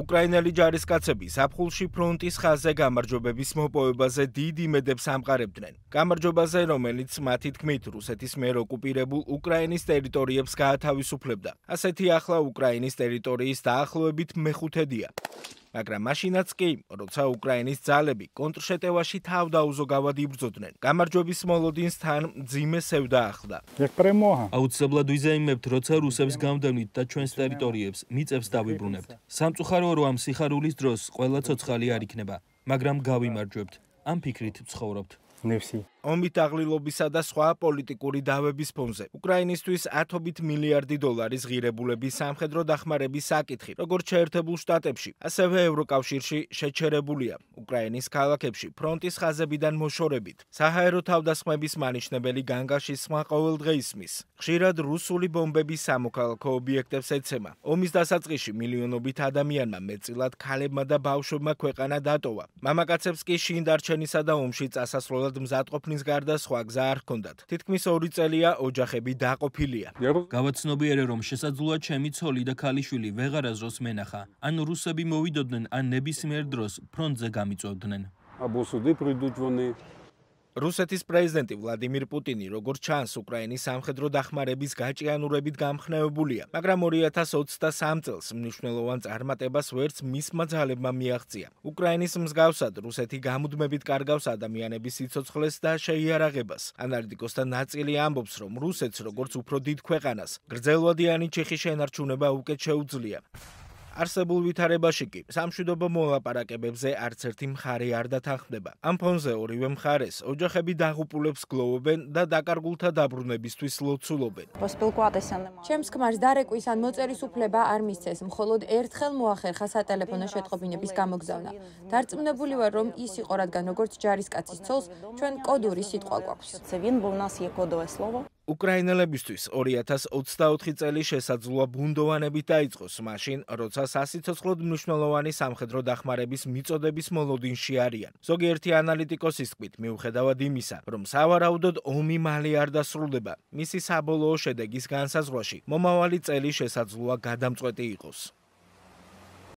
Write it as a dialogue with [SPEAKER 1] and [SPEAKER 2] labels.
[SPEAKER 1] უკრაინელი ჯარისკაცები საფხულში ფრონტის ხაზზე გამარჯვებების მოპოვებაზე დიდ იმედებს ამყარებდნენ. გამარჯვებაზე, რომელიც მათი თქმით, რუსეთის მიერ ოკუპირებულ უკრაინის ტერიტორიებს გაათავისუფლებდა. ასეთი ახლა უკრაინის ტერიტორიის დაახლოებით მეხუთედია. მაგრამ მაშინაც კი, როცა უკრაინის ძალები
[SPEAKER 2] კონტრშეტევაში თავდაუზო გავადიბრძოდნენ, გამარჯვების მოლოდინსთან ძიმე სევდა ახლა. აუცილებლად ვიზეიმებთ, როცა რუსებს გამდევნით და ჩვენს ტერიტორიებს მიწებს დავიბრუნებთ. სამწუხაროა, რომ ამ სიხარულის დროს ყველა ცოცხალი არ იქნება, მაგრამ გავიმარჯვებთ. ამ ფიქრით ცხოვრობთ. ნევსი ომის დაღლილობისა და სხვა პოლიტიკური
[SPEAKER 1] დავების ფონზე. უკრაინისთვის ათობით მილიარდი დოლარის ღირებულების სამხედრო დახმარების საკითხი, როგორც შეერთებულ შტატებში, ასევე ევროკავშირში შეჩერებულია. უკრაინის ქალაქებში ფრონტის ხაზებიდან მოშორებით საჰაერო თავდასხმების მანიშნებელი განგაშის სხვა ყოველდღე ისმის. ხშირად რუსული ბომბების სამოქალაქო ობიექტებს ეცემა. ომის დასაწყისში მილიონობით ადამიანმა მეწილად ქალებმა და ბავშვებმა ქვეყანა დატოვა. მამაკაცებს კი შინ დარჩენისა და ომში წასასვლელად მზადყოფნი ბერლინის გარდა სხვა გზა არ ჰქონდათ. თითქმის 2 წელია
[SPEAKER 2] ოჯახები დაყოფილია. გავაცნობიერე რომ შესაძლოა ჩემი ცოლი და ქალიშვილი ვეღარაზროს მენახა, ან რუსები მოვიდოდნენ, ან ნებისმიერ დროს ფრონტზე გამიწოდნენ.
[SPEAKER 1] აბოსუდი პრიდუჯვონი რუსეთის პრეზიდენტი ვლადიმირ პუტინი, როგორც ჩანს, უკრაინის სამხედრო დახმარების გაჭიანურებით გამხნევებულია, მაგრამ 2023 წელს მნიშვნელოვან წარმატებას ვერც მისმა ძალებმა მიაღწია. უკრაინის მსგავსად რუსეთი გამუდმებით კარგავს ადამიანების სიცოცხლეს და შეიარაღებას. ანალიტიკოსთა ნაწილი ამბობს, რომ რუსეთს, როგორც უფრო დიდ ქვეყანას, გრძელვადიანი ჩიხი შენარჩუნება უკეთ შეუძლია. არსებულ ვითარებაში კი სამშვიდობო მოლაპარაკებებზე არც ერთი მხარე არ დათანხმდება. ამ ფონზე ორივე მხარეს ოჯახები დაღუპულებს გლოვობენ და დაკარგულთა დაბრუნებისთვის ლოცულობენ.
[SPEAKER 3] ჩემს ქმარს დარეკვის ან მოწერის უფლება არ მისცეს, მხოლოდ ერთხელ მოახერხა სატელეფონო შეტყობინების გამოგზავნა. დარწმუნებული ვარ, რომ ის იყო რადგან როგორც ჯარისკაცის ცოლს, ჩვენ კოდური სიტყვა გვაქვს.
[SPEAKER 1] უკრაინელებისთვის 2024 წელი შესაძლოა ბუნდოვანებით დაიწყოს, მაშინ როცა სასიცოცხლოდ მნიშვნელოვანი სამხედრო დახმარების მიწოდების მოლოდინში არიან. ზოგიერთი ანალიტიკოსის თქმით, მიუხედავად იმისა, რომ სავარაუდოდ ომი მალე არ დასრულდება, მისი საბოლოო შედეგის განსაზღვრაში მომავალი წელი შესაძლოა გადამწყვეტი იყოს.